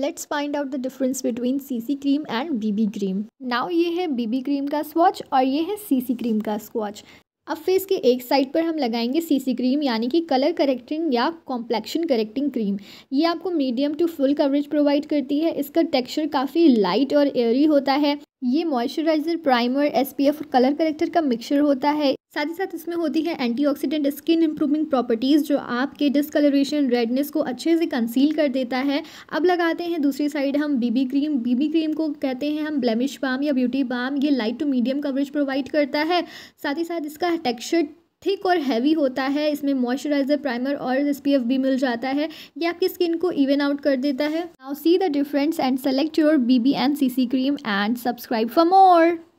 let's find out the difference between CC cream and BB cream now ये है BB cream का swatch और ये है सीसी क्रीम का स्वाच अब फेस के एक साइड पर हम लगाएंगे सीसी क्रीम यानी कि कलर करेक्टिंग या कॉम्प्लेक्शन करेक्टिंग क्रीम ये आपको medium to full coverage provide करती है इसका टेक्सचर काफ़ी लाइट और एयरी होता है ये मॉइस्चराइजर प्राइमर एसपीएफ और कलर करेक्टर का मिक्सचर होता है साथ ही साथ इसमें होती है एंटीऑक्सीडेंट स्किन इम्प्रूविंग प्रॉपर्टीज़ जो आपके डिसकलरेशन रेडनेस को अच्छे से कंसील कर देता है अब लगाते हैं दूसरी साइड हम बीबी क्रीम बीबी क्रीम को कहते हैं हम ब्लेमिश बाम या ब्यूटी बाम ये light to medium coverage provide करता है साथ ही साथ इसका टेक्स्चर थिक और हैवी होता है इसमें मॉइस्चराइजर प्राइमर और एस भी मिल जाता है ये आपकी स्किन को इवन आउट कर देता है now see the difference and select your B B and C C cream and subscribe for more